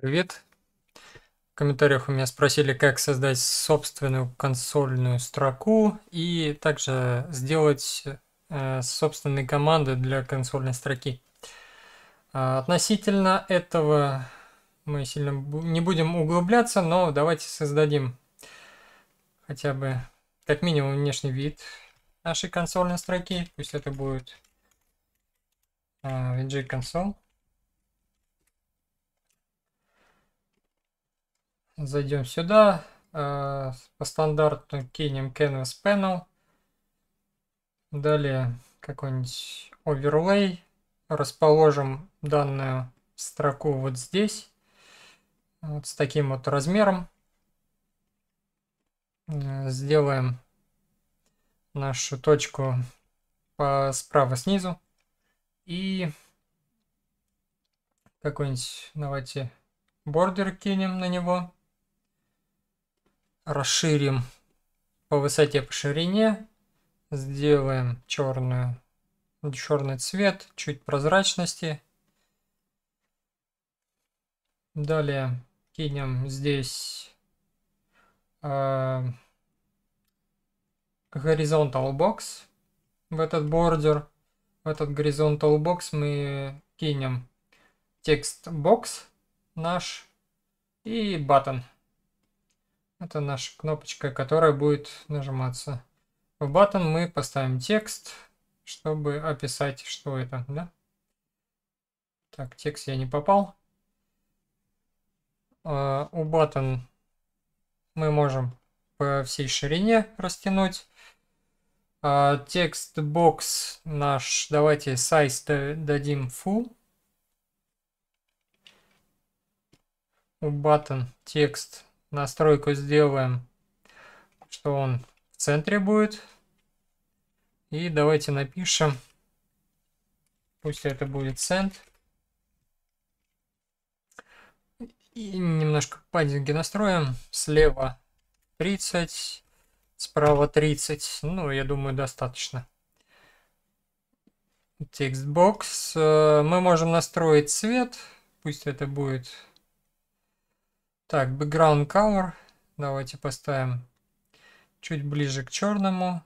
Привет. В комментариях у меня спросили, как создать собственную консольную строку и также сделать э, собственные команды для консольной строки. А, относительно этого мы сильно не будем углубляться, но давайте создадим хотя бы как минимум внешний вид нашей консольной строки. Пусть это будет VG э, консоль. Зайдем сюда. Э, по стандарту кинем Canvas Panel. Далее какой-нибудь overlay. Расположим данную строку вот здесь. Вот с таким вот размером. Э, сделаем нашу точку по справа снизу. И какой-нибудь, давайте, бордер кинем на него расширим по высоте, по ширине, сделаем черную, черный цвет, чуть прозрачности. Далее кинем здесь э, horizontal box в этот бордер. В этот горизонтал бокс мы кинем текст бокс наш и button. Это наша кнопочка, которая будет нажиматься. В button мы поставим текст, чтобы описать, что это, да? Так, текст я не попал. Uh, у button мы можем по всей ширине растянуть. Uh, текст бокс наш, давайте size дадим full. У button текст настройку сделаем, что он в центре будет. И давайте напишем, пусть это будет цент. И немножко пандинги настроим. Слева 30, справа 30. Ну, я думаю, достаточно. Текстбокс. Э, мы можем настроить цвет. Пусть это будет так, background color давайте поставим чуть ближе к черному.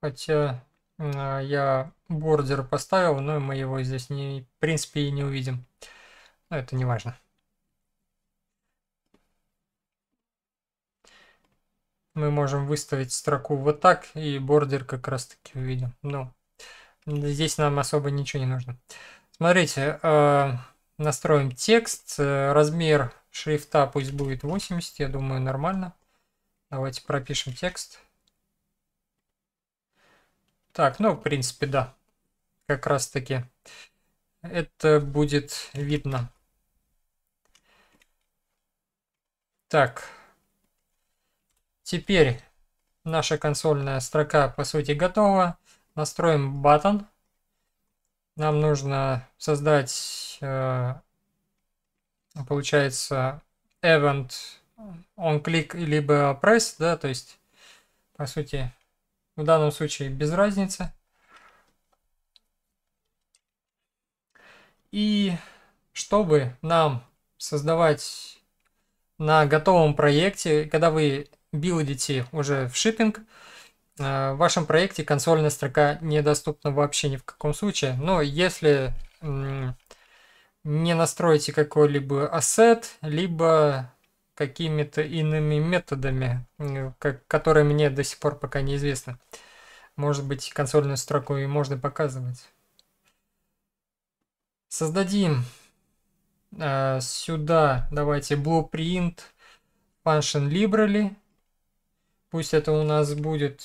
Хотя я бордер поставил, но мы его здесь не, в принципе и не увидим. Но это не важно. Мы можем выставить строку вот так, и бордер как раз таки увидим. Но здесь нам особо ничего не нужно. Смотрите, э, настроим текст, э, размер шрифта пусть будет 80, я думаю, нормально. Давайте пропишем текст. Так, ну, в принципе, да, как раз таки это будет видно. Так, теперь наша консольная строка, по сути, готова. Настроим батон нам нужно создать, э, получается, event on click либо press, да, то есть, по сути, в данном случае без разницы. И чтобы нам создавать на готовом проекте, когда вы билдите уже в шиппинг, Э, в вашем проекте консольная строка недоступна вообще ни в каком случае, но если не настроите какой-либо ассет, либо какими-то иными методами, которые мне до сих пор пока неизвестны. Может быть, консольную строку и можно показывать. Создадим э, сюда, давайте, blueprint function library. Пусть это у нас будет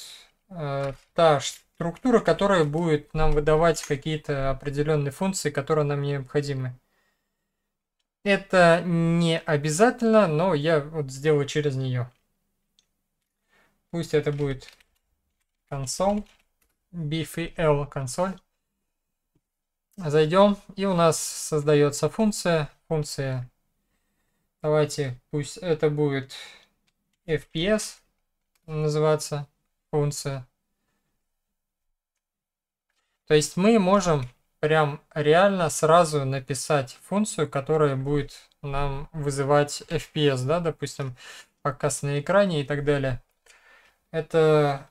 э, та структура, которая будет нам выдавать какие-то определенные функции, которые нам необходимы. Это не обязательно, но я вот сделаю через нее. Пусть это будет консоль, bfl консоль. Зайдем, и у нас создается функция. Функция, давайте, пусть это будет fps называться функция. То есть мы можем прям реально сразу написать функцию, которая будет нам вызывать FPS, да, допустим, показ на экране и так далее. Это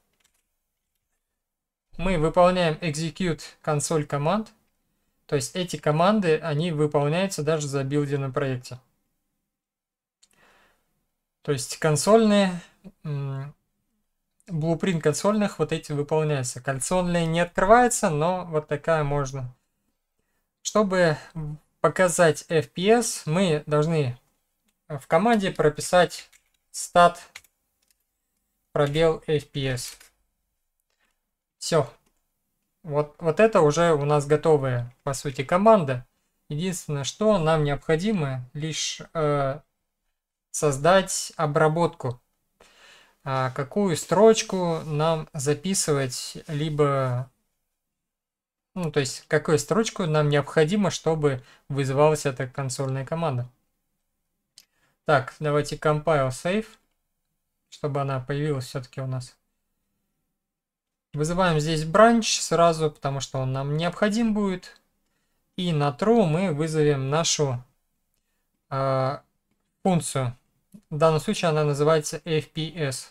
мы выполняем execute консоль команд, то есть эти команды, они выполняются даже за билде на проекте. То есть консольные блупринт консольных вот эти выполняется. Консольные не открывается, но вот такая можно. Чтобы показать FPS, мы должны в команде прописать стат пробел FPS. Все. Вот, вот это уже у нас готовая, по сути, команда. Единственное, что нам необходимо, лишь э, создать обработку а, какую строчку нам записывать, либо, ну, то есть, какую строчку нам необходимо, чтобы вызывалась эта консольная команда. Так, давайте compile save, чтобы она появилась все-таки у нас. Вызываем здесь branch сразу, потому что он нам необходим будет. И на true мы вызовем нашу э, функцию. В данном случае она называется fps.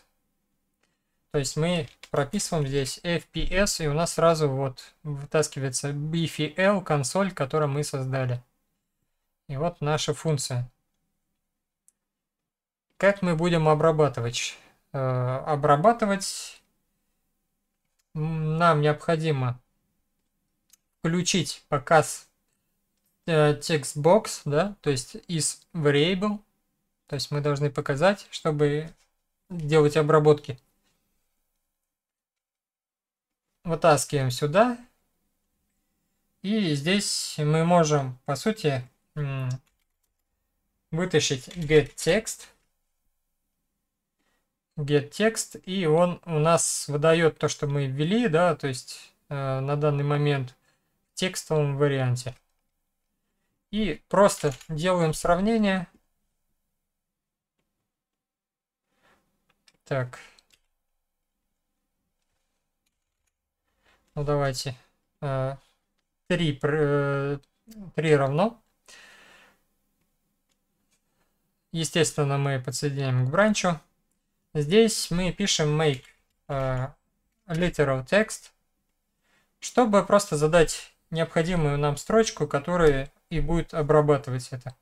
То есть мы прописываем здесь FPS, и у нас сразу вот вытаскивается BFL консоль, которую мы создали. И вот наша функция. Как мы будем обрабатывать? Э, обрабатывать нам необходимо включить показ э, текстбокс, да, то есть из variable, то есть мы должны показать, чтобы делать обработки вытаскиваем сюда. И здесь мы можем, по сути, вытащить getText. GetText, и он у нас выдает то, что мы ввели, да, то есть э, на данный момент в текстовом варианте. И просто делаем сравнение. Так. Ну давайте. 3, э, 3 э, равно. Естественно, мы подсоединяем к бранчу. Здесь мы пишем make э, literal text, чтобы просто задать необходимую нам строчку, которая и будет обрабатывать это.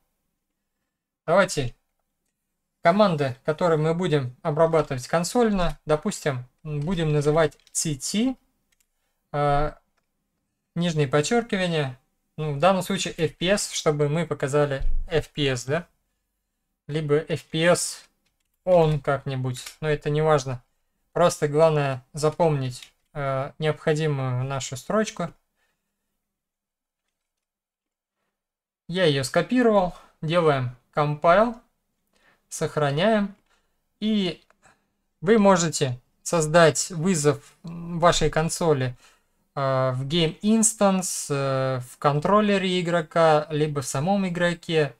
Давайте команды, которые мы будем обрабатывать консольно, допустим, будем называть CT Э, нижние подчеркивания, ну, в данном случае FPS, чтобы мы показали FPS, да? Либо FPS он как-нибудь, но это не важно. Просто главное запомнить э, необходимую нашу строчку. Я ее скопировал, делаем compile, сохраняем. И вы можете создать вызов вашей консоли, Э, в Game Instance, э, в контроллере игрока, либо в самом игроке.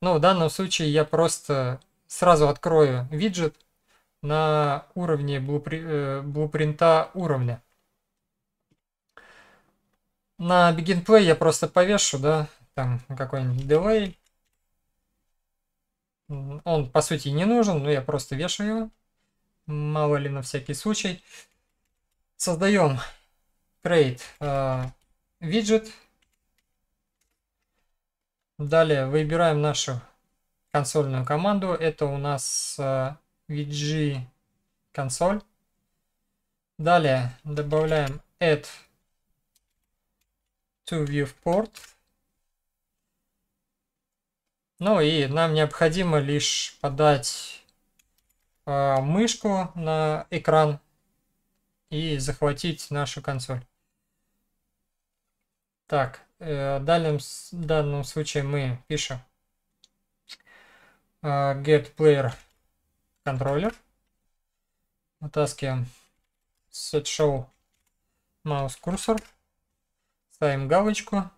Но ну, в данном случае я просто сразу открою виджет на уровне э, блупринта уровня. На begin play я просто повешу, да, там какой-нибудь delay. Он, по сути, не нужен, но я просто вешаю его. Мало ли на всякий случай. Создаем create э, widget. Далее выбираем нашу консольную команду. Это у нас э, VG консоль. Далее добавляем add to viewport. Ну и нам необходимо лишь подать э, мышку на экран и захватить нашу консоль. Так, э, в данном, в данном случае мы пишем э, get player controller, Вытаскиваем set show mouse cursor, Ставим галочку.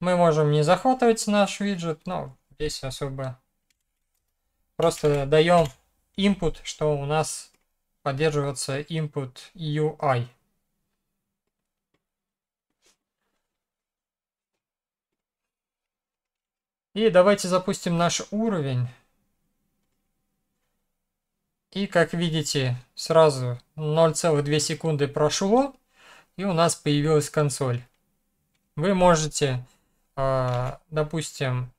Мы можем не захватывать наш виджет, но здесь особо просто даем input, что у нас поддерживается input UI. И давайте запустим наш уровень. И как видите, сразу 0,2 секунды прошло, и у нас появилась консоль. Вы можете, а, допустим,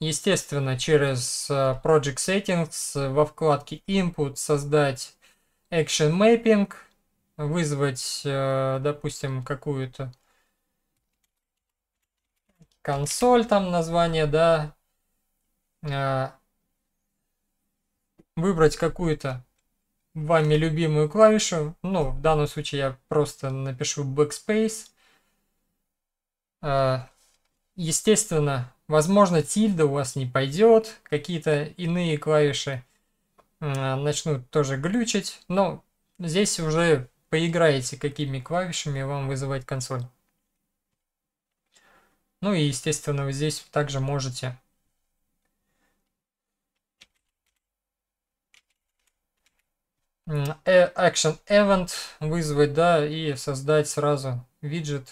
естественно, через а, Project Settings во вкладке Input создать Action Mapping, вызвать, а, допустим, какую-то консоль там название, да, а, выбрать какую-то вами любимую клавишу. Ну, в данном случае я просто напишу backspace. А, естественно, возможно, тильда у вас не пойдет, какие-то иные клавиши а, начнут тоже глючить, но здесь уже поиграете, какими клавишами вам вызывать консоль. Ну и, естественно, вы здесь также можете э, action event вызвать, да, и создать сразу виджет.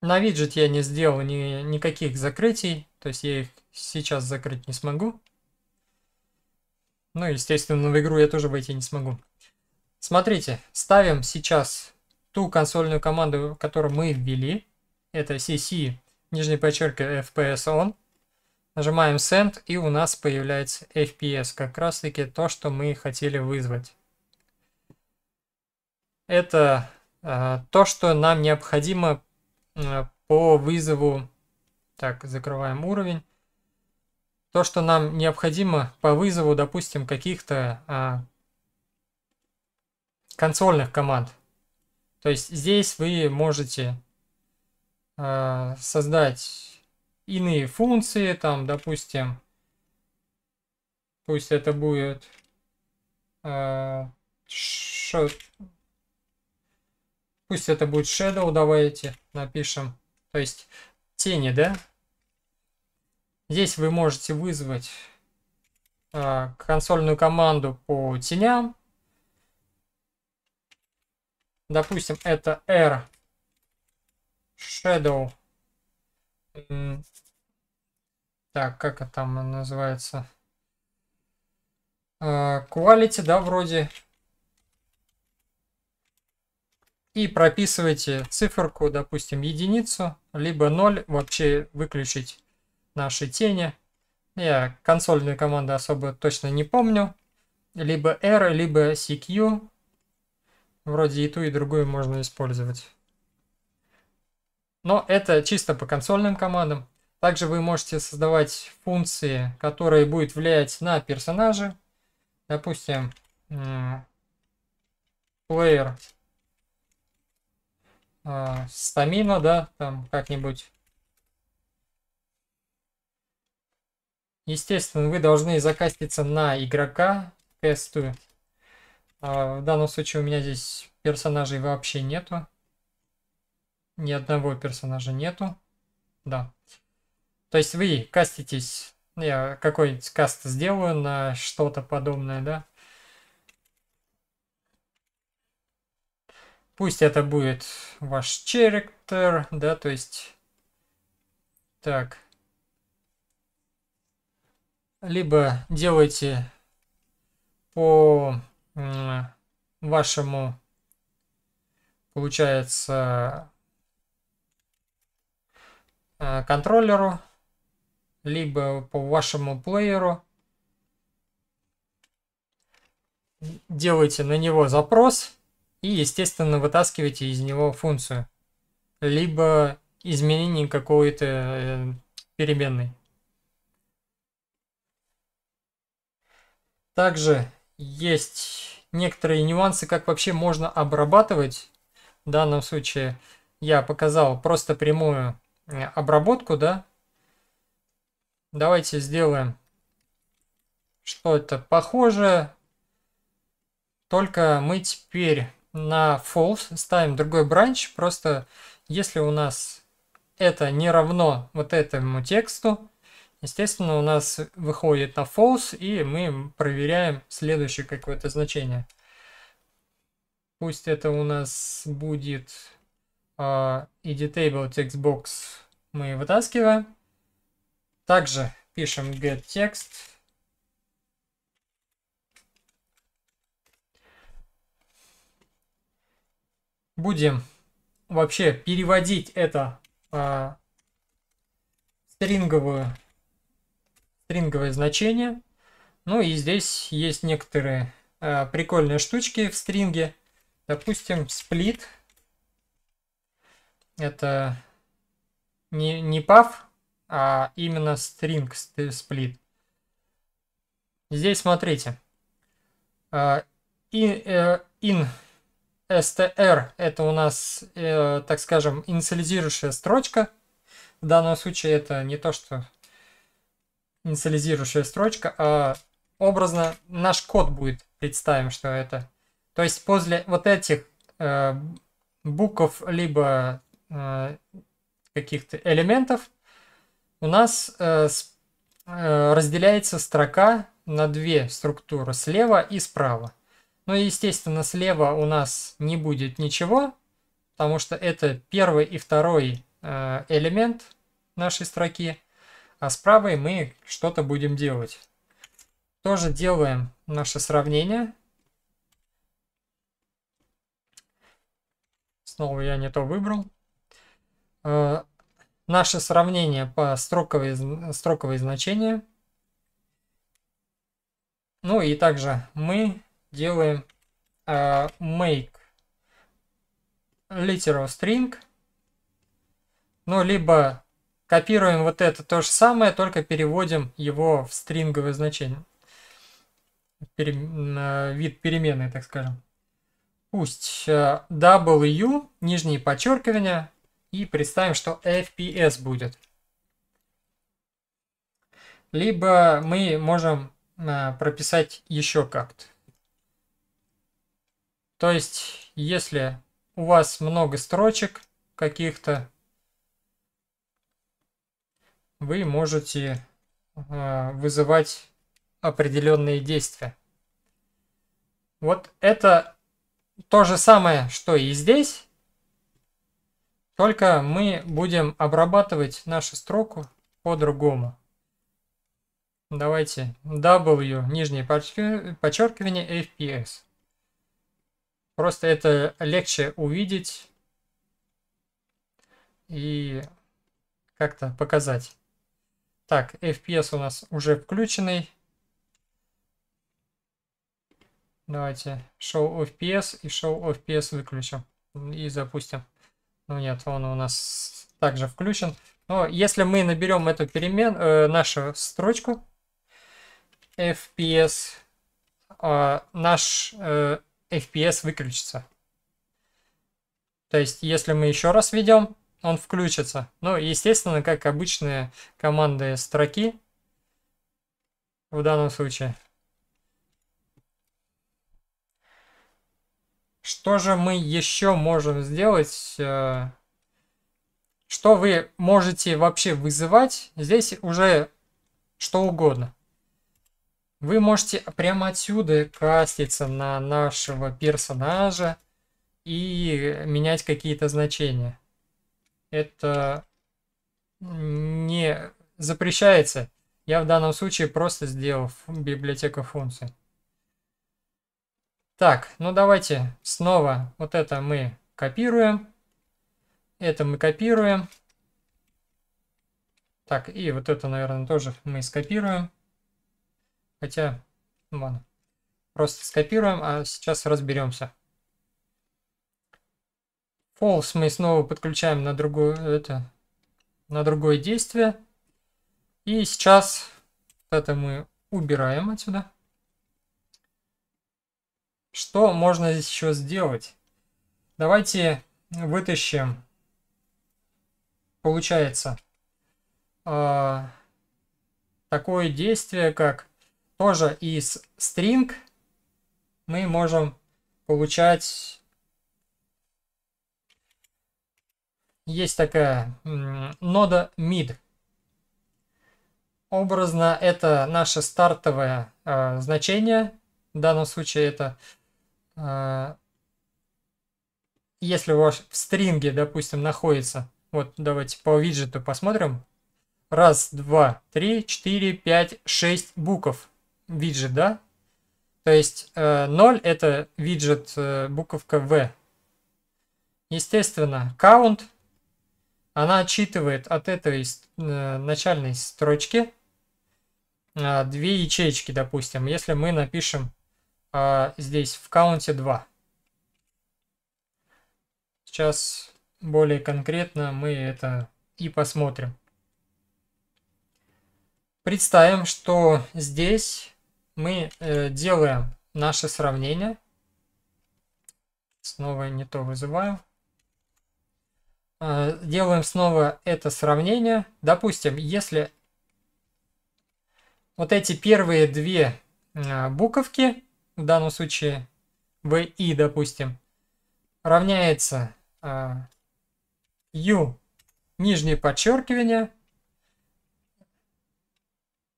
На виджет я не сделал ни, никаких закрытий, то есть я их сейчас закрыть не смогу. Ну, естественно, в игру я тоже войти не смогу. Смотрите, ставим сейчас ту консольную команду, которую мы ввели. Это cc, нижний подчеркивание, fps on. Нажимаем send, и у нас появляется fps, как раз таки то, что мы хотели вызвать. Это э, то, что нам необходимо э, по вызову... Так, закрываем уровень. То, что нам необходимо по вызову, допустим, каких-то э, консольных команд. То есть здесь вы можете э, создать иные функции, там, допустим, пусть это будет э, пусть это будет shadow, давайте напишем, то есть тени, да? Здесь вы можете вызвать э, консольную команду по теням, Допустим, это R Shadow. Так, как это там называется? Э, quality, да, вроде. И прописывайте циферку, допустим, единицу, либо 0, вообще выключить наши тени. Я консольные команды особо точно не помню. Либо R, либо CQ. Вроде и ту, и другую можно использовать. Но это чисто по консольным командам. Также вы можете создавать функции, которые будут влиять на персонажа. Допустим, плеер а, стамина, да, там как-нибудь. Естественно, вы должны закаститься на игрока, касту а, в данном случае у меня здесь персонажей вообще нету. Ни одного персонажа нету. Да. То есть вы каститесь... Ну, я какой-нибудь каст сделаю на что-то подобное, да? Пусть это будет ваш черектер, да, то есть... Так. Либо делайте по вашему, получается, э, контроллеру, либо по вашему плееру. Делаете на него запрос и, естественно, вытаскиваете из него функцию, либо изменение какой-то э, переменной. Также есть некоторые нюансы, как вообще можно обрабатывать. В данном случае я показал просто прямую э, обработку, да. Давайте сделаем что-то похожее. Только мы теперь на false ставим другой бранч. Просто если у нас это не равно вот этому тексту, Естественно, у нас выходит на false, и мы проверяем следующее какое-то значение. Пусть это у нас будет uh, editable мы вытаскиваем. Также пишем getText. Будем вообще переводить это э, стринговую стринговое значение. Ну и здесь есть некоторые э, прикольные штучки в стринге. Допустим, сплит. Это не, не пав, а именно стринг сплит. Здесь смотрите. Э, in, э, in str это у нас, э, так скажем, инициализирующая строчка. В данном случае это не то, что инициализирующая строчка, а образно наш код будет, представим, что это. То есть после вот этих э, букв, либо э, каких-то элементов, у нас э, с, э, разделяется строка на две структуры, слева и справа. Ну и, естественно, слева у нас не будет ничего, потому что это первый и второй э, элемент нашей строки. А с правой мы что-то будем делать. Тоже делаем наше сравнение. Снова я не то выбрал. Э, наше сравнение по строковые, строковые значения. Ну и также мы делаем э, make literal string, ну либо Копируем вот это то же самое, только переводим его в стринговое значение. Пере, вид переменной, так скажем. Пусть э, W, нижние подчеркивания, и представим, что FPS будет. Либо мы можем э, прописать еще как-то. То есть, если у вас много строчек каких-то, вы можете а, вызывать определенные действия. Вот это то же самое, что и здесь, только мы будем обрабатывать нашу строку по-другому. Давайте W, нижнее подчеркивание, FPS. Просто это легче увидеть и как-то показать. Так, FPS у нас уже включенный. Давайте Show FPS и Show FPS выключим и запустим. Ну нет, он у нас также включен. Но если мы наберем эту перемен, э, нашу строчку FPS, э, а, наш э, FPS выключится. То есть, если мы еще раз ведем, он включится. но ну, естественно, как обычные команды строки в данном случае. Что же мы еще можем сделать? Э, что вы можете вообще вызывать? Здесь уже что угодно. Вы можете прямо отсюда каститься на нашего персонажа и менять какие-то значения это не запрещается. Я в данном случае просто сделал библиотека функций. Так, ну давайте снова вот это мы копируем. Это мы копируем. Так, и вот это, наверное, тоже мы скопируем. Хотя, ладно. Просто скопируем, а сейчас разберемся. False мы снова подключаем на другое, это, на другое действие. И сейчас это мы убираем отсюда. Что можно здесь еще сделать? Давайте вытащим, получается, э, такое действие, как тоже из string мы можем получать есть такая нода mid. Образно это наше стартовое э, значение. В данном случае это, э, если у вас в стринге, допустим, находится, вот давайте по виджету посмотрим. Раз, два, три, четыре, пять, шесть букв виджет, да? То есть э, 0 это виджет э, буковка V. Естественно, count – она отчитывает от этой э, начальной строчки э, две ячейки, допустим, если мы напишем а, здесь в каунте 2. Сейчас более конкретно мы это и посмотрим. Представим, что здесь мы э, делаем наше сравнение. Снова не то вызываю. Э, делаем снова это сравнение. Допустим, если вот эти первые две э, буковки, в данном случае V и, допустим, равняется э, U нижнее подчеркивание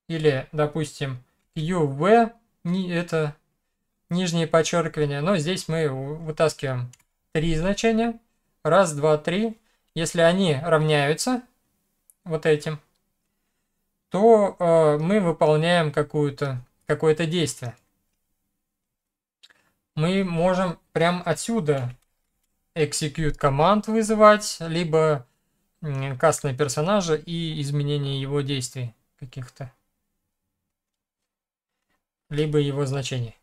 или, допустим, UV это нижнее подчеркивание, но здесь мы вытаскиваем три значения. Раз, два, три если они равняются вот этим, то э, мы выполняем какое-то какое действие. Мы можем прям отсюда execute команд вызывать, либо кастные персонажа и изменение его действий каких-то. Либо его значений.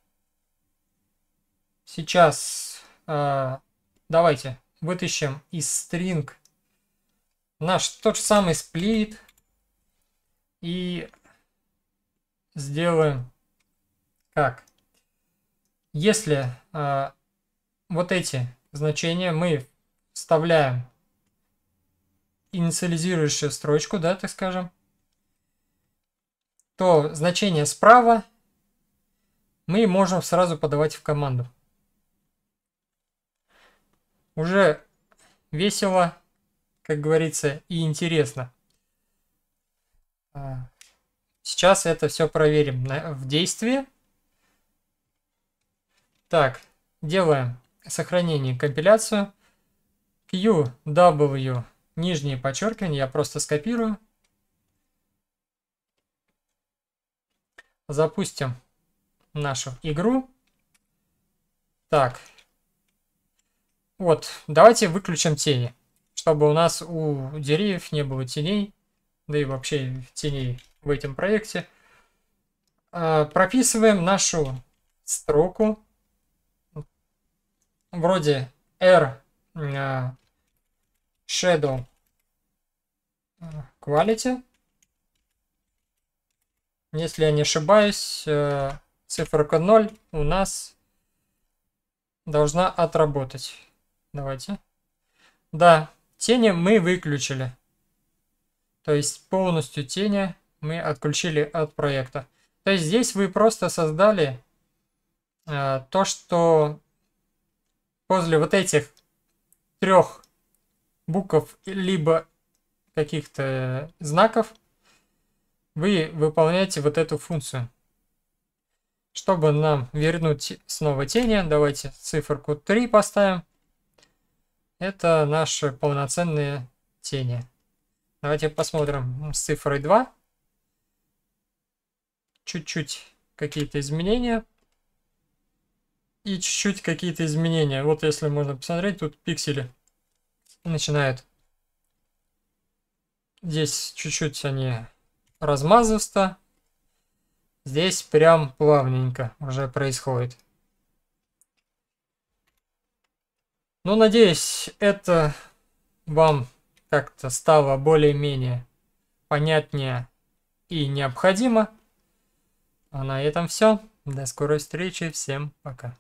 Сейчас э, давайте вытащим из string наш тот же самый сплит и сделаем как? Если э, вот эти значения мы вставляем инициализирующую строчку, да, так скажем, то значение справа мы можем сразу подавать в команду. Уже весело как говорится, и интересно. А, сейчас это все проверим в действии. Так, делаем сохранение компиляцию. Q, W, нижние подчеркивания, я просто скопирую. Запустим нашу игру. Так, вот, давайте выключим тени чтобы у нас у деревьев не было теней, да и вообще теней в этом проекте. А, прописываем нашу строку вроде R а, Shadow а, Quality. Если я не ошибаюсь, э, цифра 0 у нас должна отработать. Давайте. Да, Тени мы выключили. То есть полностью тени мы отключили от проекта. То есть здесь вы просто создали э, то, что после вот этих трех букв либо каких-то э, знаков вы выполняете вот эту функцию. Чтобы нам вернуть снова тени, давайте циферку 3 поставим. Это наши полноценные тени. Давайте посмотрим с цифрой 2. Чуть-чуть какие-то изменения. И чуть-чуть какие-то изменения. Вот если можно посмотреть, тут пиксели начинают. Здесь чуть-чуть они размазываются. Здесь прям плавненько уже происходит. Ну, надеюсь, это вам как-то стало более-менее понятнее и необходимо. А на этом все. До скорой встречи. Всем пока.